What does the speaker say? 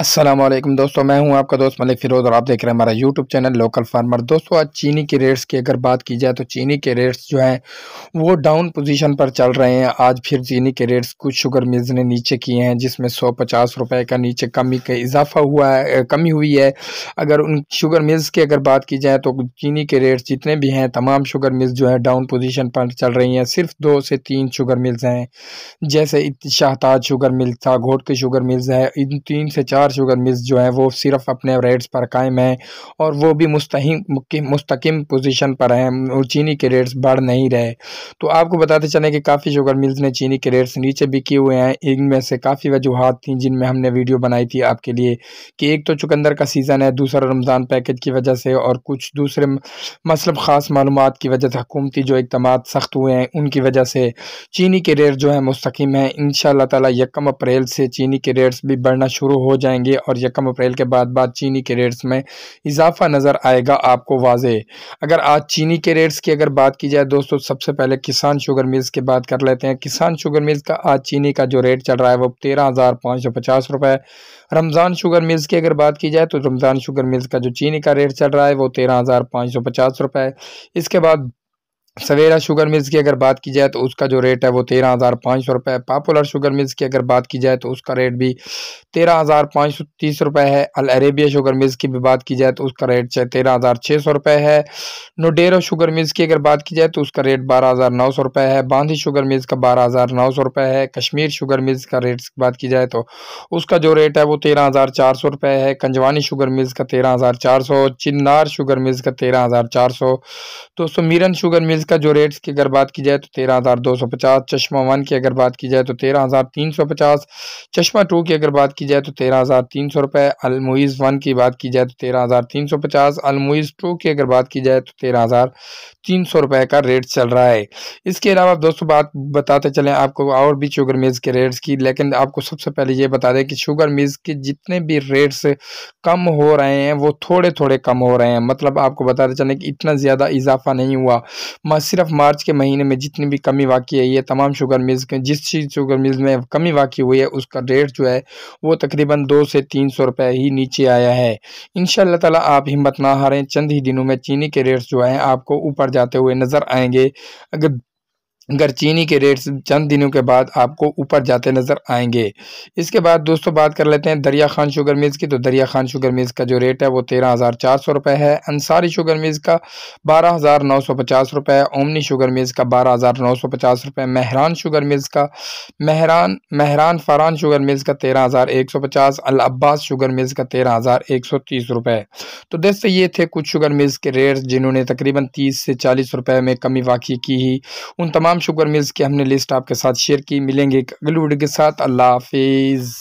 असलम दोस्तों मैं हूं आपका दोस्त मलिक फिरोज़ और आप देख रहे हैं हमारा यूट्यूब चैनल लोकल फार्मर दोस्तों आज चीनी के रेट्स की अगर बात की जाए तो चीनी के रेट्स जो हैं वो डाउन पोजीशन पर चल रहे हैं आज फिर चीनी के रेट्स कुछ शुगर मिल्स ने नीचे किए हैं जिसमें सौ पचास रुपये का नीचे कमी का इजाफा हुआ है कमी हुई है अगर उन शुगर मिल्स की अगर बात की जाए तो चीनी के रेट्स जितने भी हैं तमाम शुगर मिल्स जो हैं डाउन पोजिशन पर चल रही हैं सिर्फ दो से तीन शुगर मिल्स हैं जैसे शाहताज शुगर मिल था घोट के शुगर मिल्स हैं इन तीन से चार चार शुगर मिल्स जो हैं वो सिर्फ अपने रेट्स पर कायम हैं और वो भी मुस्तम मुस्तकम पोजीशन पर हैं चीनी के रेट्स बढ़ नहीं रहे तो आपको बताते चले कि काफ़ी शुगर मिल्स ने चीनी के रेट्स नीचे भी किए हुए हैं इनमें से काफ़ी वजूहत थी जिनमें हमने वीडियो बनाई थी आपके लिए कि एक तो चुकंदर का सीज़न है दूसरा रमज़ान पैकेज की वजह से और कुछ दूसरे मसलब मतलब ख़ास मालूम की वजह से हकूमती जो इकदाम सख्त हुए हैं उनकी वजह से चीनी के रेट जो है मुस्तकम हैं इन ताला यकम अप्रैल से चीनी के रेट्स भी बढ़ना शुरू हो जाए जाएंगे और यकम अप्रैल के बाद बाद चीनी के रेट्स में इजाफा नज़र आएगा आपको वाजे अगर आज चीनी के रेट्स की अगर बात की जाए दोस्तों सबसे पहले किसान शुगर मिल्स की बात कर लेते हैं किसान शुगर मिल्स का आज चीनी का जो रेट चल रहा है वो तेरह हज़ार पाँच सौ पचास रुपये रमज़ान शुगर मिल्स की अगर बात की जाए तो रमज़ान शुगर मिल्स का जो चीनी का रेट चल रहा है वो तेरह हज़ार पाँच सौ पचास रुपये इसके बाद सवेरा शुगर मिल्स की अगर बात की जाए तो उसका जो रेट है वो तेरह हज़ार पाँच सौ रुपये है शुगर मिल्स की अगर बात की जाए तो उसका रेट भी तेरह हज़ार पाँच सौ तीस रुपये है अल अरेबिया शुगर मिल्स की भी बात की जाए तो उसका रेट तेरह हज़ार छः सौ रुपये है नोडेरो शुगर मिल्स की अगर बात की जाए तो उसका रेट बारह हज़ार नौ सौ रुपये है बांधी शुगर मिल्स का बारह हज़ार नौ सौ रुपये है कश्मीर शुगर मिल्स का रेट की बात की जाए तो उसका जो रेट है वो तेरह हज़ार चार सौ रुपये है कंजवानी शुगर मिल्स का तेरह हज़ार चार सौ चिन्नार शुगर मिल्स का तेरह हज़ार चार सौ दोस्तों मीरन शुगर मिल्स लेंस का जो रेट्स की अगर बात की जाए तो तेरह हज़ार दो सौ पचास चश्मा वन की अगर बात की जाए तो तेरह हज़ार तीन सौ पचास चश्मा टू की अगर बात की जाए तो तेरह हज़ार तीन सौ रुपये अलमुइज़ वन की बात की जाए तो तेरह हज़ार तीन सौ पचास अलमुइज़ टू की अगर बात की जाए तो तेरह हज़ार तीन सौ रुपये का रेट चल रहा है इसके अलावा दोस्तों बात बताते चलें आपको और भी शुगर मिल्स के रेट्स की लेकिन आपको सबसे पहले ये बता दें कि शुगर मिल्स के जितने भी रेट्स कम हो रहे हैं वो थोड़े थोड़े कम हो रहे हैं मतलब आपको बताते चलें कि इतना ज़्यादा इजाफा नहीं हुआ सिर्फ मार्च के महीने में जितनी भी कमी आई है ये तमाम शुगर मिल्स के जिस चीज़ शुगर मिल्स में कमी वाकई हुई है उसका रेट जो है वो तकरीबन दो से तीन सौ रुपये ही नीचे आया है इन ताला आप हिम्मत ना हारें चंद ही दिनों में चीनी के रेट जो है आपको ऊपर जाते हुए नज़र आएंगे अगर अगर चीनी के रेट्स चंद दिनों के बाद आपको ऊपर जाते नज़र आएंगे इसके बाद दोस्तों बात कर लेते हैं दरिया खान शुगर मिल्स की तो दरिया खान शुगर मिल्स का जो रेट है वो तेरह हज़ार चार सौ रुपये है अंसारी शुगर मिल्स का बारह हज़ार नौ सौ पचास रुपये है ओमनी शुगर मिल्स का बारह हज़ार नौ सौ पचास रुपये महरान शुगर मिल्स का महरान महरान फरान शुगर मिल्स का तेरह हज़ार एक सौ पचास अल अब्बास शुगर मिल्स का तेरह हज़ार एक सौ तीस रुपये तो दोस्तों ये थे कुछ शुगर मिल्स के रेट्स जिन्होंने तकरीबन तीस से चालीस रुपये में कमी वाक़ी की ही उन तमाम शुगर मिल्स की हमने लिस्ट आपके साथ शेयर की मिलेंगे अगली वीडियो के साथ अल्लाह हाफिज़